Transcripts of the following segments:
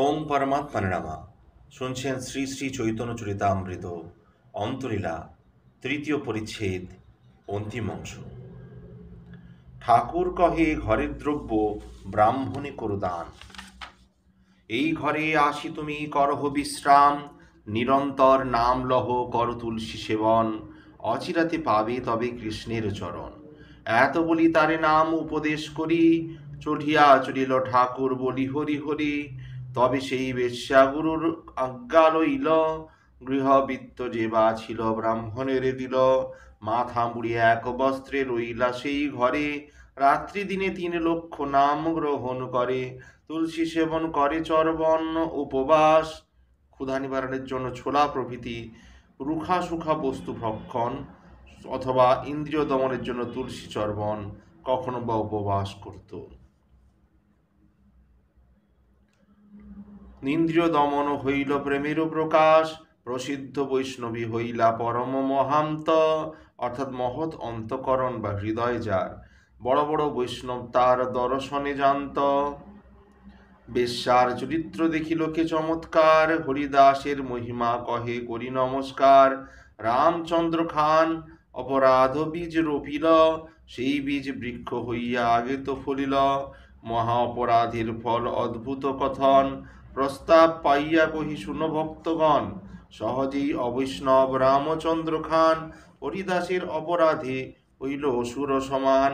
ওম পরমাত্মানে নামা শুনছেন শ্রী শ্রী চৈতন্য চরিতামৃত অন্তলীলা তৃতীয় পরিচ্ছেদ অন্তিম অংশ ঠাকুর কহে ঘরের দ্রব্য ব্রাহ্মণে করো দান এই ঘরে আসি তুমি করহ বিশ্রাম নিরন্তর নাম লহ কর তুলসী সেবন অচিরাতে পাবে তবে কৃষ্ণের চরণ এত বলি তারে নাম উপদেশ করি চটিয়া চলিল ঠাকুর বলি হরি হরি তবে সেই বেশ্যাগুরুর আজ্ঞা লইল গৃহবৃত্ত যে বা ছিল ব্রাহ্মণের দিল মাথা মুড়ি এক বস্ত্রে রইলা সেই ঘরে রাত্রি দিনে তিন লক্ষ নাম গ্রহণ করে তুলসী সেবন করে চর্বণ উপবাস ক্ষুধা নিবারণের জন্য ছোলা প্রভৃতি রুখা সুখা বস্তু ভক্ষণ অথবা ইন্দ্রিয় দমনের জন্য তুলসী চর্বণ কখনো বা উপবাস করতো নিন্দ্রিয় দমন হইল প্রেমের প্রকাশ প্রসিদ্ধ বৈষ্ণবী হইলা পরম মহান্ত অর্থাৎ মহৎ অন্তকরণ বা হৃদয় যার বড় বড় বৈষ্ণব তার দর্শনে জানত বেশ্যার চরিত্র দেখিল কে চমৎকার হরিদাসের মহিমা কহে করি নমস্কার রামচন্দ্র খান অপরাধ বীজ রোপিল সেই বীজ বৃক্ষ হইয়া আগে তো ফলিল মহা অপরাধের ফল অদ্ভুত কথন প্রস্তাব পাইয়া কহি শুনভক্তগণ ভক্তগণ সহজেই অবৈষ্ণব রামচন্দ্র খান হরিদাসের অপরাধে হইল অসুর সমান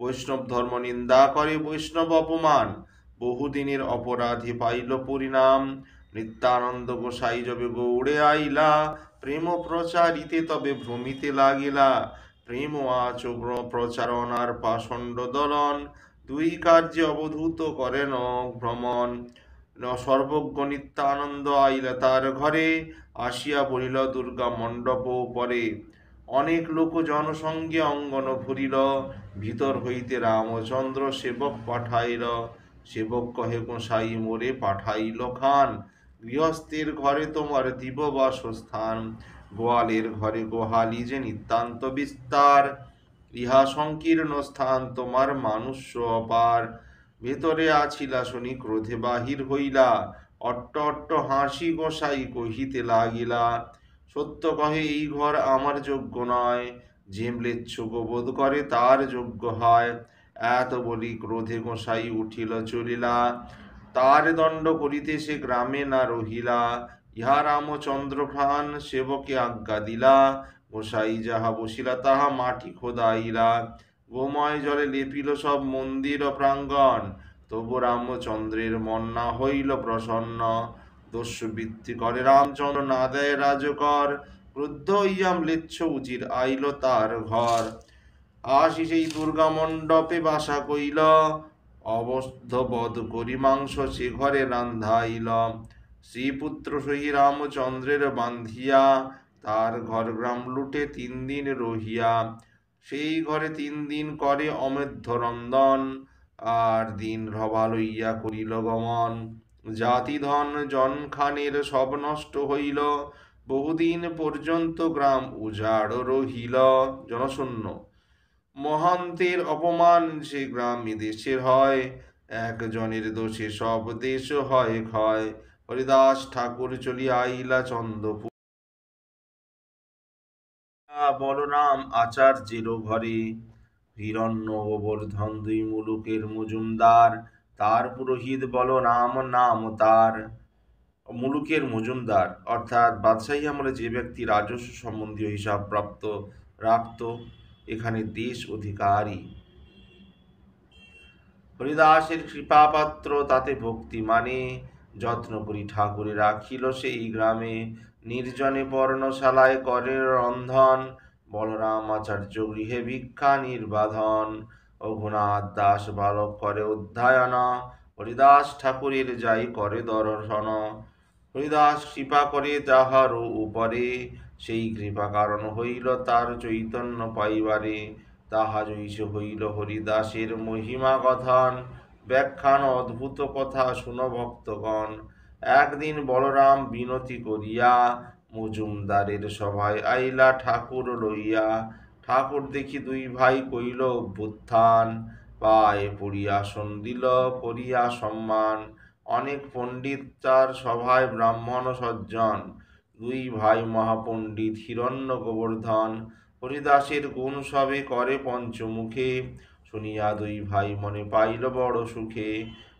বৈষ্ণব ধর্ম নিন্দা করে বৈষ্ণব অপমান বহুদিনের অপরাধে পাইল পরিণাম নিত্যানন্দ গোসাই যবে গৌড়ে আইলা প্রেম প্রচারিতে তবে ভ্রমিতে লাগিলা প্রেম আচ প্রচারণার পাষণ্ড দলন দুই কার্যে অবধূত করেন ভ্রমণ নিত্যানন্দ আইলা তার ঘরে আসিয়া বলিল দুর্গা মণ্ডপ পরে অনেক লোক জনসঙ্গে অঙ্গন ভরিল ভিতর হইতে রামচন্দ্র সেবক পাঠাইল সেবক কহে গোসাই মোরে পাঠাইল খান গৃহস্থের ঘরে তোমার দিব বাসস্থান গোয়ালের ঘরে গোহালি যে নিতান্ত বিস্তার ইহা সংকীর্ণ স্থান তোমার মানুষ্য অপার ভেতরে আছিলা শনি ক্রোধে বাহির হইলা অট্ট অট্ট হাসি গোসাই কহিতে লাগিলা সত্য কহে এই ঘর আমার যোগ্য নয় যে ম্লেচ্ছ গোবোধ করে তার যোগ্য হয় এত বলি ক্রোধে গোসাই উঠিল চলিলা তার দণ্ড করিতে সে গ্রামে না রহিলা ইহা খান সেবকে আজ্ঞা দিলা গোসাই যাহা বসিলা তাহা মাটি খোদাইলা গোময় জলে লেপিল সব মন্দির প্রাঙ্গণ তবু রামচন্দ্রের মন না হইল প্রসন্ন দস্যু করে রামচন্দ্র না দেয় রাজকর ক্রুদ্ধ ইয়াম লেচ্ছ উচির আইল তার ঘর আসি সেই দুর্গা মণ্ডপে বাসা কইল অবস্থ বধ করি মাংস সে ঘরে রান্ধাইল শ্রীপুত্র সহি রামচন্দ্রের বান্ধিয়া তার ঘর গ্রাম লুটে তিন দিন রহিয়া সেই ঘরে তিন দিন করে অমেধ্য রন্দন আর দিন রবা লইয়া করিল গমন জাতিধন জনখানের সব নষ্ট হইল বহুদিন পর্যন্ত গ্রাম উজাড় রহিল জনশূন্য মহান্তের অপমান সে গ্রাম দেশের হয় একজনের দোষে সব দেশ হয় ক্ষয় হরিদাস ঠাকুর চলিয়া আইলা চন্দ্রপুর বলরাম আচার্যের ঘরে হিরণ্য গোবর্ধন দুই মুলুকের মজুমদার তার পুরোহিত বলরাম নাম তার মুলুকের মজুমদার অর্থাৎ বাদশাহী আমলে যে ব্যক্তি রাজস্ব সম্বন্ধীয় হিসাব প্রাপ্ত রাখত এখানে দেশ অধিকারী হরিদাসের কৃপাপাত্র তাতে ভক্তি মানে যত্ন করি ঠাকুরে রাখিল সেই গ্রামে নির্জনে পর্ণশালায় করে রন্ধন বলরাম আচার্য গৃহে ভিক্ষা নির্বাধন রঘুনাথ দাস বালক করে অধ্যায়ন হরিদাস ঠাকুরের যাই করে দর্শন হরিদাস কৃপা করে তাহার উপরে সেই কৃপা কারণ হইল তার চৈতন্য পাইবারে তাহা জৈষ হইল হরিদাসের মহিমা কথন ব্যাখ্যান অদ্ভুত কথা শুনো ভক্তগণ একদিন বলরাম বিনতি করিয়া মজুমদারের সভায় আইলা ঠাকুর লইয়া ঠাকুর দেখি দুই ভাই কইল অভ্যুত্থান পায়ে পড়িয়া সন্দিল করিয়া সম্মান অনেক পণ্ডিত তার সভায় ব্রাহ্মণ সজ্জন দুই ভাই মহাপণ্ডিত হিরণ্য গোবর্ধন হরিদাসের গুণ সবে করে পঞ্চমুখে শুনিয়া দুই ভাই মনে পাইল বড় সুখে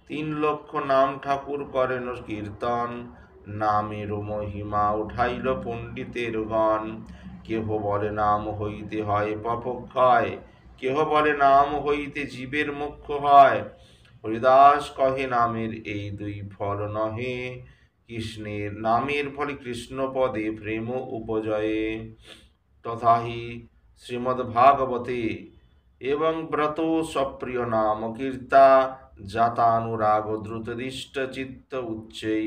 তিন লক্ষ নাম ঠাকুর করেন কীর্তন নামের মহিমা উঠাইল পণ্ডিতের গণ কেহ বলে নাম হইতে হয় পপক্ষয় কেহ বলে নাম হইতে জীবের মুখ্য হয় হরিদাস কহে নামের এই দুই ফল নহে কৃষ্ণের নামের ফলে কৃষ্ণপদে প্রেম উপজয়ে তথাহি শ্রীমদ্ভাগবতে এবং ব্রত সপ্রিয় নাম কীর্তা জাতানুরাগ দ্রুতদিষ্ট চিত্ত উচ্চৈ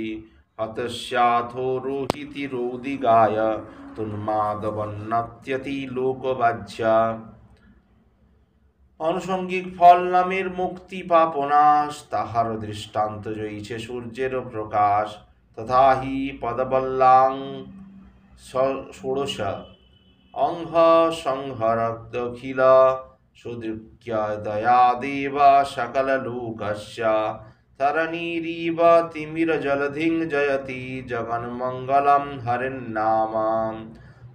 हतश्याथो रोहिति रोदिगाय তুন্মাদবন্নাত্যতি লোকবাজ্যা আনুষঙ্গিক ফল নামের মুক্তি পাপনাশ তাহার দৃষ্টান্ত জয়ীছে সূর্যের প্রকাশ তথাহি পদবল্লাং ষোড়শ অঙ্ঘ সংহরক্তখিল সুদৃক্য দয়া দেব সকল লোকস্য তরণীরিব জলধিং জয়তি জগন্মঙ্গলম হরেন নামাম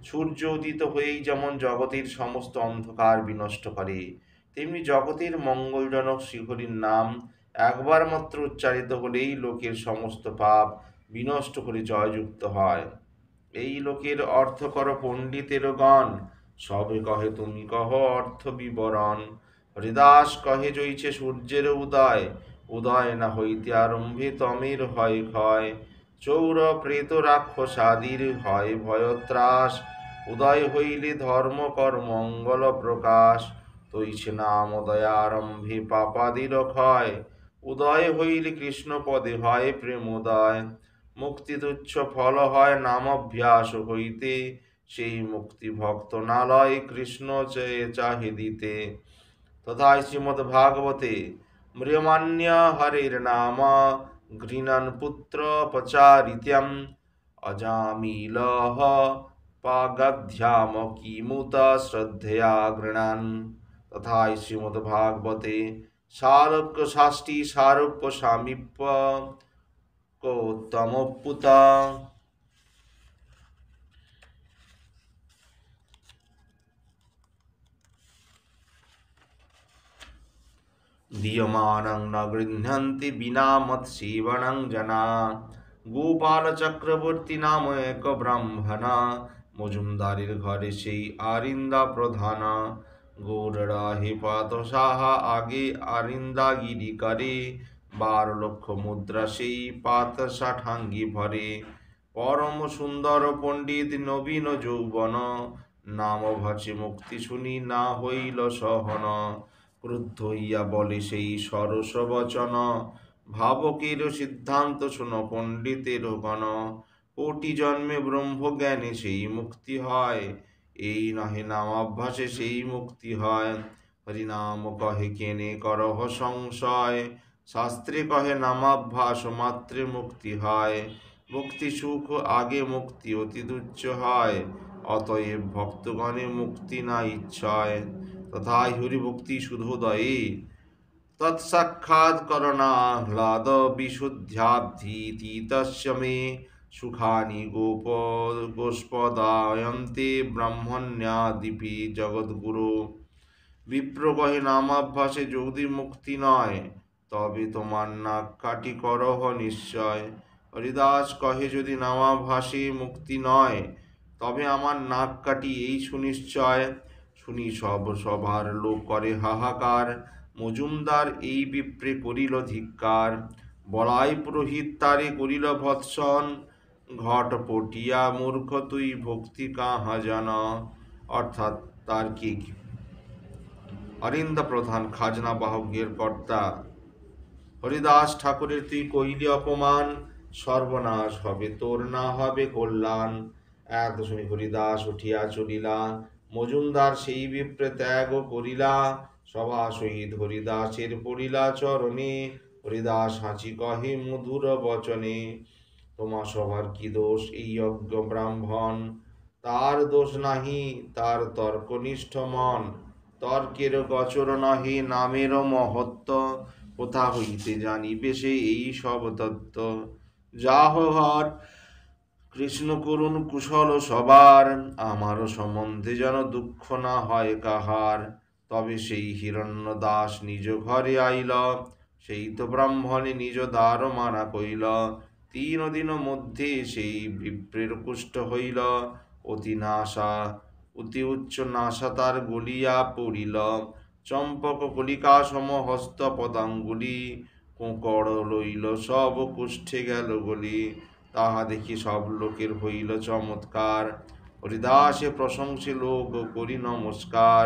সূর্য উদিত হয়েই যেমন জগতের সমস্ত অন্ধকার বিনষ্ট করে তেমনি জগতের মঙ্গলজনক শ্রীহরির নাম একবার মাত্র উচ্চারিত হলেই লোকের সমস্ত পাপ বিনষ্ট করে জয়যুক্ত হয় এই লোকের অর্থ কর পণ্ডিতের গণ সবে কহে তুমি কহ অর্থ বিবরণ হৃদাস কহে জইছে সূর্যের উদয় উদয় না হইতে আরম্ভিত অমির হয় ক্ষয় চৌর প্রেত রাক্ষসাদির হয় ভয়ত্রাস উদয় হইলে ধর্ম মঙ্গল প্রকাশ তৈছে নাম আরম্ভে পাপাদির ক্ষয় উদয় হইলে কৃষ্ণ পদে হয় প্রেমোদয় মুক্তিতুচ্ছ ফল হয় নামভ্যাস হইতে সেই মুক্তি ভক্ত নালয় কৃষ্ণ চেয়ে চাহিদিতে তথা শ্রীমদ্ভাগবতে ভাগবতে म्रियमान्य हरिर्नाम पुत्र पुत्रपचारित्यम् अजामील पागध्याम मुत श्रद्धया घृणन तथा श्रीमद्भागवते को तमोपुता দীয়মানং ন গৃহন্তি বিনা মৎসীবণং জনা গোপাল চক্রবর্তী নাম এক ব্রাহ্মণা মজুমদারের ঘরে সেই আরিন্দা প্রধানা গৌররা হেপাত সাহা আগে আরিন্দা গিরি করে বার লক্ষ মুদ্রা সেই পাত ষাঠাঙ্গি ভরে পরম সুন্দর পণ্ডিত নবীন যৌবন নাম ভাসে মুক্তি শুনি না হইল সহন ক্রুদ্ধ হইয়া বলে সেই সরসবচন ভাবকের সিদ্ধান্ত শোনো পণ্ডিতের গণ কোটি জন্মে ব্রহ্মজ্ঞানে সেই মুক্তি হয় এই নহে নাম অভ্যাসে সেই মুক্তি হয় হরিনাম কহে কেনে করহ সংশয় শাস্ত্রে কহে নামাভ্যাস মাত্রে মুক্তি হয় মুক্তি সুখ আগে মুক্তি অতি তুচ্ছ হয় অতএব ভক্তগণে মুক্তি না ইচ্ছয় তথা হরিভক্তি শুধোদয়ে তৎসাক্ষাৎকরণাহ্লাদ বিশুদ্ধ্যাব্ধি তস্য মে সুখানি গোপ গোস্পদায়ন্তে ব্রাহ্মণ্যাদিপি জগদ্গুরু বিপ্রবহে নামাভ্যাসে যদি মুক্তি নয় তবে তোমার নাক কাটি করহ নিশ্চয় হরিদাস কহে যদি নামাভাসে মুক্তি নয় তবে আমার নাক কাটি এই সুনিশ্চয় শুনি সব সভার লোক করে হাহাকার মজুমদার এই বিপ্রে করিল ধিক্কার বলাই পুরোহিত তারে করিল ভৎসন ঘট পটিয়া মূর্খ তুই ভক্তি কাহা জানা অর্থাৎ তার কি অরিন্দ প্রধান খাজনা বাহকের কর্তা হরিদাস ঠাকুরের তুই কইলি অপমান সর্বনাশ হবে তোর না হবে কল্যাণ এক শুনি হরিদাস উঠিয়া চলিলা মজুমদার সেই বিপ্রে ত্যাগ করিলা সভা সহিত হরিদাসের পড়িলা চরণে হরিদাস হাঁচি কহে মধুর বচনে তোমা সভার কি দোষ এই অজ্ঞ ব্রাহ্মণ তার দোষ নাহি তার তর্কনিষ্ঠ মন তর্কের গচর নহে নামের মহত্ব কোথা হইতে জানিবে সে এই সব তত্ত্ব যাহ হর কৃষ্ণ করুন কুশল সবার আমারও সম্বন্ধে যেন দুঃখ না হয় কাহার তবে সেই হিরণ্য দাস নিজ ঘরে আইল সেই তো ব্রাহ্মণে নিজ দ্বার মানা কইল তিন দিন মধ্যে সেই বিপ্রের কুষ্ট হইল অতি নাশা অতি উচ্চ নাশা তার গলিয়া পড়িল চম্পক কলিকা হস্ত পদাঙ্গুলি কোঁকড় লইল সব কুষ্ঠে গেল গলি তাহা দেখি সব লোকের হইল চমৎকার হরিদাসে প্রশংসে লোক করি নমস্কার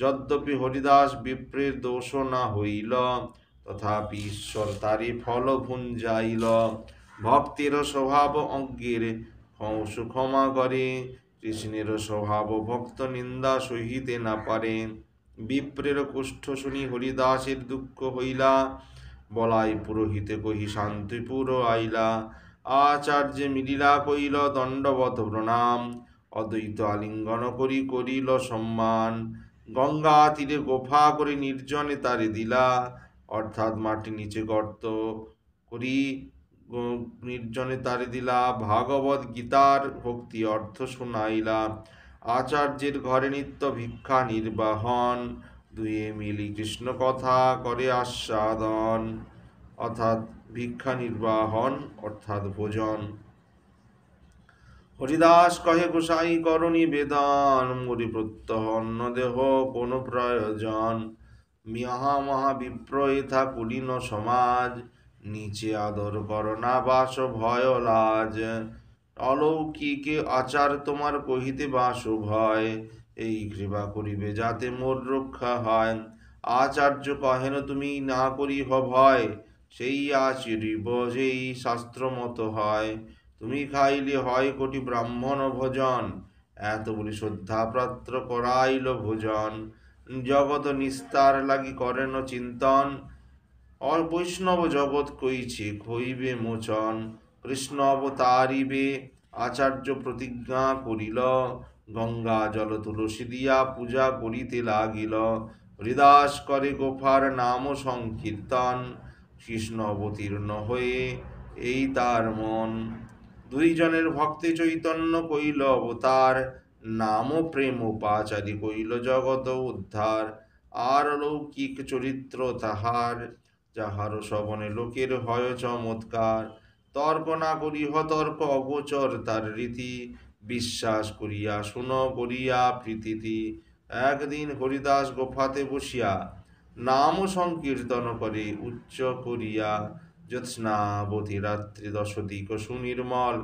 যদ্যপি হরিদাস বিপ্রের দোষ না হইল তথাপি ঈশ্বর তারি ফল ভুঞ্জাইল ভক্তির স্বভাব অজ্ঞের হংসু ক্ষমা করে কৃষ্ণের স্বভাব ভক্ত নিন্দা সহিতে না পারে বিপ্রের কুষ্ঠ শুনি হরিদাসের দুঃখ হইলা বলাই পুরোহিতে কহি শান্তিপুর আইলা আচার্যে মিলিলা কইল দণ্ডবত প্রণাম অদ্বৈত আলিঙ্গন করি করিল সম্মান গঙ্গা তীরে গোফা করে নির্জনে তারে দিলা অর্থাৎ মাটি নিচে গর্ত করি নির্জনে তারে দিলা ভাগবত গীতার ভক্তি অর্থ শোনাইলা আচার্যের ঘরে নিত্য ভিক্ষা নির্বাহন দুয়ে মিলি কৃষ্ণ কথা করে আস্বাদন অর্থাৎ ভিক্ষা অর্থাৎ ভোজন হরিদাস কহে গোসাই করণি বেদান মরি প্রত্যহ অন্ন দেহ কোন প্রয়োজন মিয়াহা মহা বিপ্রয় থাকুলিন সমাজ নিচে আদর কর না বাস ভয় লাজ অলৌকিকে আচার তোমার কহিতে বাস ভয় এই কৃপা করিবে যাতে মোর রক্ষা হয় আচার্য কহেন তুমি না করি ভয় সেই আচরিব যেই মতো হয় তুমি খাইলে হয় কোটি ব্রাহ্মণ ভোজন এত বলি শ্রদ্ধাপ্রাত্র করাইল ভোজন জগত নিস্তার লাগি করেন চিন্তন অর বৈষ্ণব জগৎ কইছে খইবে মোচন কৃষ্ণ অবতারিবে আচার্য প্রতিজ্ঞা করিল গঙ্গা জল তুলসী দিয়া পূজা করিতে লাগিল হৃদাস করে গোফার নাম সংকীর্তন কৃষ্ণ অবতীর্ণ হয়ে এই তার মন দুইজনের ভক্তে চৈতন্য কইল অবতার নাম প্রেম পাচারী কইল জগত উদ্ধার আর লৌকিক চরিত্র তাহার যাহার শবনে লোকের হয় চমৎকার তর্ক না করি হতর্ক অগোচর তার রীতি বিশ্বাস করিয়া শুন করিয়া প্রীতিতি একদিন হরিদাস গোফাতে বসিয়া নাম সংকীর্তন করে উচ্চ করিয়া জ্যোৎস্নাবধিরাত্রি রাত্রি দিক সুনির্মল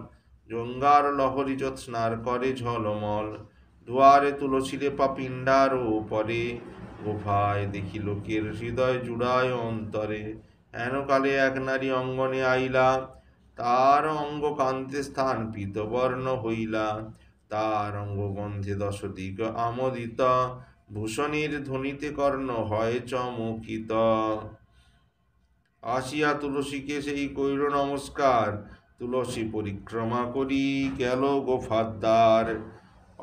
জঙ্গার লহরী জ্যোৎস্নার করে ঝলমল দুয়ারে তুলসীরে পাপিণ্ডার পরে গোফায় দেখি লোকের হৃদয় জুড়ায় অন্তরে এনকালে এক নারী অঙ্গনে আইলা তার অঙ্গ কান্তে স্থান পিতবর্ণ হইলা তার দশ দিক আমোদিতা ভূষণীর ধ্বনিতে কর্ণ হয় চমকিত আসিয়া তুলসীকে সেই কৈর নমস্কার তুলসী পরিক্রমা করি গেল গোফাদ্দার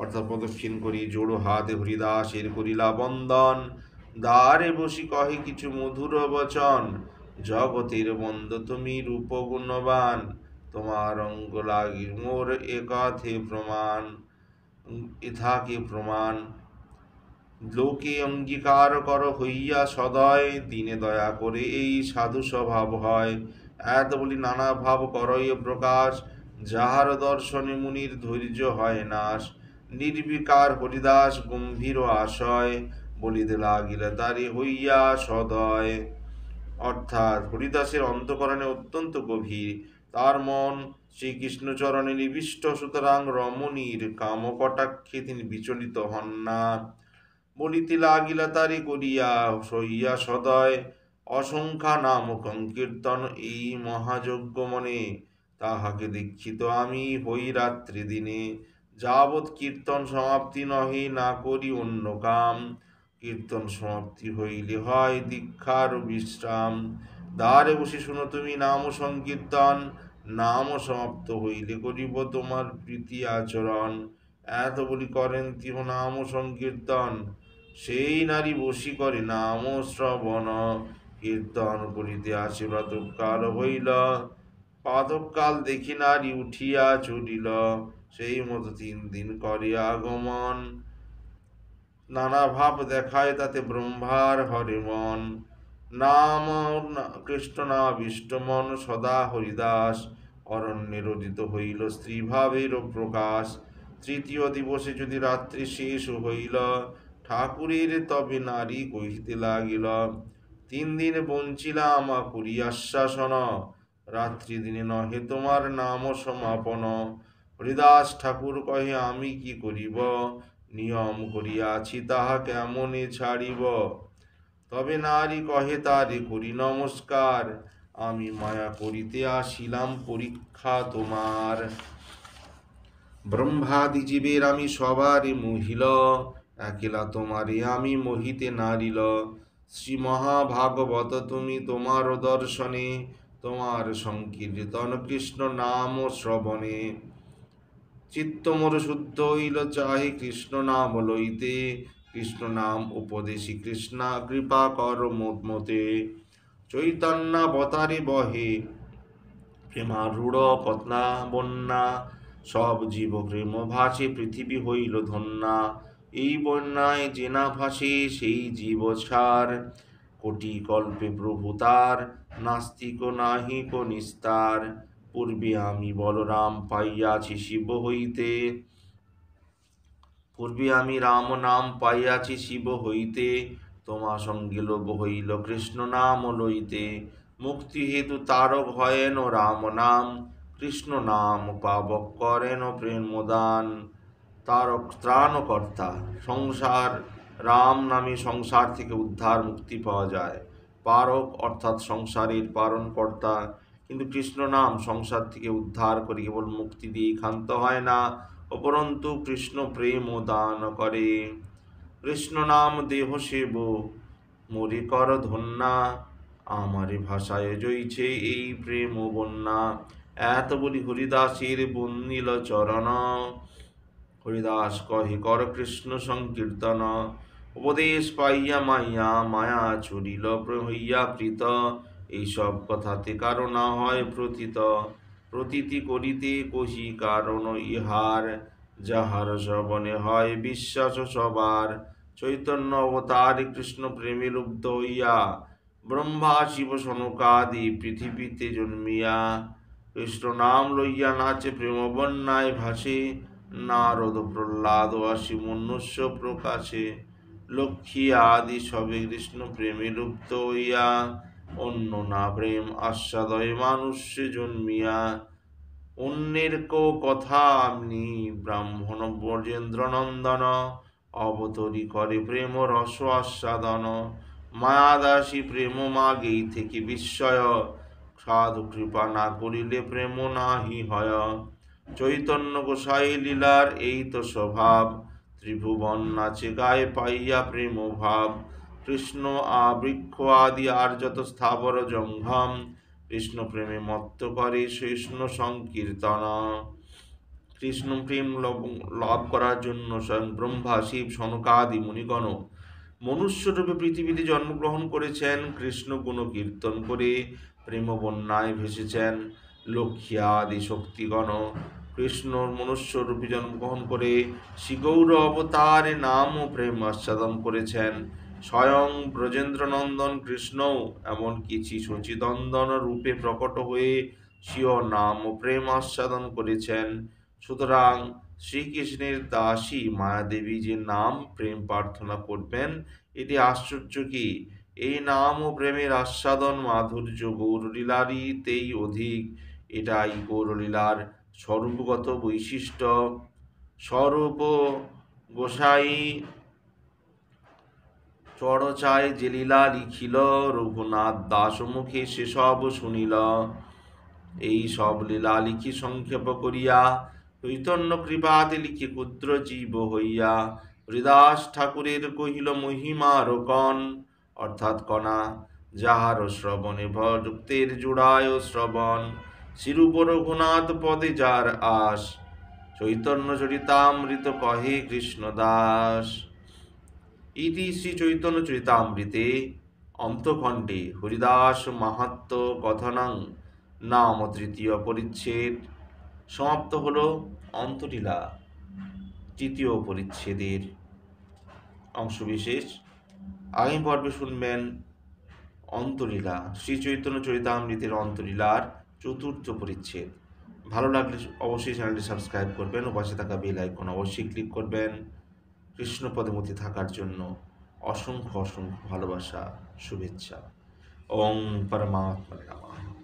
অর্থাৎ প্রদক্ষিণ করি জোড়ো হাতে হরিদাসের করিলা বন্দন দ্বারে বসি কহে কিছু মধুর বচন জগতের বন্ধ তুমি রূপগুণবান তোমার অঙ্গ লাগি মোর এ প্রমাণ ইথাকে প্রমাণ লোকে অঙ্গীকার কর হইয়া সদয় দিনে দয়া করে এই সাধু স্বভাব হয় এত বলি নানা ভাব করই প্রকাশ যাহার দর্শনে মুনির ধৈর্য হয় নাশ নির্বিকার হরিদাস গম্ভীর আশয় বলিতে লাগিল তারি হইয়া সদয় অর্থাৎ হরিদাসের অন্তকরণে অত্যন্ত গভীর তার মন শ্রীকৃষ্ণচরণে নিবিষ্ট সুতরাং রমণীর কামকটাক্ষে তিনি বিচলিত হন না বলিতে লাগিলা তারি করিয়া সইয়া সদয় অসংখ্যা নাম কঙ্কীর্তন এই মহাযজ্ঞ মনে তাহাকে দীক্ষিত আমি হই রাত্রি দিনে যাবৎ কীর্তন সমাপ্তি নহে না করি অন্য কাম কীর্তন সমাপ্তি হইলে হয় দীক্ষার বিশ্রাম দ্বারে বসে শুনো তুমি নাম সংকীর্তন নাম সমাপ্ত হইলে করিব তোমার প্রীতি আচরণ এত বলি করেন তিহ নাম সংকীর্তন সেই নারী বসি করে নাম শ্রবণ কীর্তন করিতে আসে প্রাতকাল হইল পাতকাল দেখি নারী উঠিয়া ছুটিল সেই মতো তিন দিন করে আগমন নানা ভাব দেখায় তাতে ব্রহ্মার হরে মন নাম কৃষ্ণ না বিষ্টমন সদা হরিদাস অরণ্যে রোদিত হইল স্ত্রীভাবের প্রকাশ তৃতীয় দিবসে যদি রাত্রি শেষ হইল ঠাকুরের তবে নারী কহিতে লাগিল তিন দিন বঞ্চিলাম করি আশ্বাসন রাত্রি দিনে নহে তোমার নাম সমাপন হরিদাস ঠাকুর কহে আমি কি করিব নিয়ম করিয়াছি তাহা কেমনে ছাড়িব তবে নারী কহে তারে করি নমস্কার আমি মায়া করিতে আসিলাম পরীক্ষা তোমার ব্রহ্মাদি জীবের আমি সবারই মহিলা একলা তোমারে আমি মোহিতে নারিল শ্রী মহাভাগবত তুমি তোমার দর্শনে তোমার সংকীর্তন কৃষ্ণ নাম শ্রবণে চিত্ত মোর শুদ্ধ হইল চাহে কৃষ্ণ নাম লইতে কৃষ্ণ নাম উপদেশী কৃষ্ণা কৃপা কর মতে চৈতন্যাবতারে বহে প্রেমারূঢ় পত্না বন্যা সব জীব প্রেম ভাসে পৃথিবী হইল ধন্যা এই বন্যায় জেনা ভাসে সেই জীবসার কোটি কল্পে প্রভু তার নাস্তিক নাহিক নিস্তার পূর্বে আমি বলরাম পাইয়াছি শিব হইতে পূর্বে আমি রাম নাম পাইয়াছি শিব হইতে তোমা সঙ্গে লোভ হইল কৃষ্ণ নাম লইতে মুক্তি হেতু ভয়েন হয়েন রাম নাম কৃষ্ণ নাম পাবক করেন প্রেমদান তার ত্রাণকর্তা সংসার রাম নামে সংসার থেকে উদ্ধার মুক্তি পাওয়া যায় পারক অর্থাৎ সংসারের পারণকর্তা কিন্তু কৃষ্ণ নাম সংসার থেকে উদ্ধার করে কেবল মুক্তি দিয়ে ক্ষান্ত হয় না অপরন্তু কৃষ্ণ প্রেম ও দান করে কৃষ্ণ নাম দেহ সেব মরি কর ধন্যা আমারে ভাষায় জয়ছে এই প্রেম বন্যা এত বলি হরিদাসের বন্দিল চরণ হরিদাস কহি কর কৃষ্ণ সংকীর্তন উপদেশ পাইয়া মাইয়া মায়া চুরিল হইয়া প্রীত এইসব কথাতে কারণ হয় প্রতীত প্রতীতি করিতে কহি কারণ ইহার যাহার শ্রবণে হয় বিশ্বাস সবার চৈতন্য অবতার কৃষ্ণ প্রেমে লুব্ধ হইয়া ব্রহ্মা শিব সনকাদি পৃথিবীতে জন্মিয়া কৃষ্ণ নাম লইয়া নাচে প্রেম বন্যায় ভাসে নারদ প্রহ্লাদ আসি মনুষ্য প্রকাশে লক্ষ্মী আদি সবে কৃষ্ণ প্রেমে লুপ্ত হইয়া অন্য না প্রেম আস্বাদয় মানুষে জন্মিয়া অন্যের কো কথা আমনি ব্রাহ্মণ বর্জেন্দ্র নন্দন অবতরী করে প্রেম রস আস্বাদন মায়াদাসী প্রেম মাগেই থেকে বিস্ময় সাধু কৃপা না করিলে প্রেম নাহি হয় চৈতন্য গোসাই লীলার এই তো স্বভাব ত্রিভুবন নাচে গায়ে পাইয়া প্রেম ভাব কৃষ্ণ আবৃক্ষ আদি আর যত স্থাবর জঙ্ঘম কৃষ্ণ প্রেমে মত্ত করে কৃষ্ণ সংকীর্তন কৃষ্ণ প্রেম লাভ করার জন্য স্বয়ং ব্রহ্মা শিব সনকাদি মুনিগণ মনুষ্যরূপে পৃথিবীতে জন্মগ্রহণ করেছেন কৃষ্ণ গুণ কীর্তন করে প্রেম বন্যায় ভেসেছেন লক্ষ্মী আদি শক্তিগণ কৃষ্ণর মনুষ্য রূপী জন্ম করে শ্রীগৌর অবতারে নাম ও প্রেম আস্বাদন করেছেন স্বয়ং ব্রজেন্দ্রনন্দন কৃষ্ণও এমন কিছু সচিদন্দন রূপে প্রকট হয়ে স্বীয় নাম ও প্রেম আস্বাদন করেছেন সুতরাং শ্রীকৃষ্ণের দাসী মায়াদেবী যে নাম প্রেম প্রার্থনা করবেন এটি আশ্চর্য কি এই নাম ও প্রেমের আস্বাদন মাধুর্য গৌরলীলারই তেই অধিক এটাই গৌরলীলার স্বরূপগত বৈশিষ্ট্য স্বরূপ গোসাই চড়চায় যে লীলা লিখিল রঘুনাথ দাস মুখে সেসব শুনিল এই সব লীলা লিখি সংক্ষেপ করিয়া চৈতন্য কৃপাতে লিখি ক্ষুদ্র জীব হইয়া হৃদাস ঠাকুরের কহিল মহিমা রোকন অর্থাৎ কণা যাহার শ্রবণে ভুক্তের জুড়ায় শ্রবণ শিরূপ পদে যার আস চৈতন্য চরিতামৃত কহে দাস ইতি শ্রী চৈতন্য চরিতামৃতে অন্তখণ্ডে হরিদাস মাহাত্ম কথনাং নাম তৃতীয় পরিচ্ছেদ সমাপ্ত হল অন্তলীলা তৃতীয় পরিচ্ছেদের অংশবিশেষ আগামী পর্বে শুনবেন অন্তলীলা শ্রী চৈতন্য চরিতামৃতের অন্তলীলার চতুর্থ পরিচ্ছেদ ভালো লাগলে অবশ্যই চ্যানেলটি সাবস্ক্রাইব করবেন ও পাশে থাকা বেল আইকন অবশ্যই ক্লিক করবেন কৃষ্ণপদে মধ্যে থাকার জন্য অসংখ্য অসংখ্য ভালোবাসা শুভেচ্ছা ওম পরমাত্মা নমঃ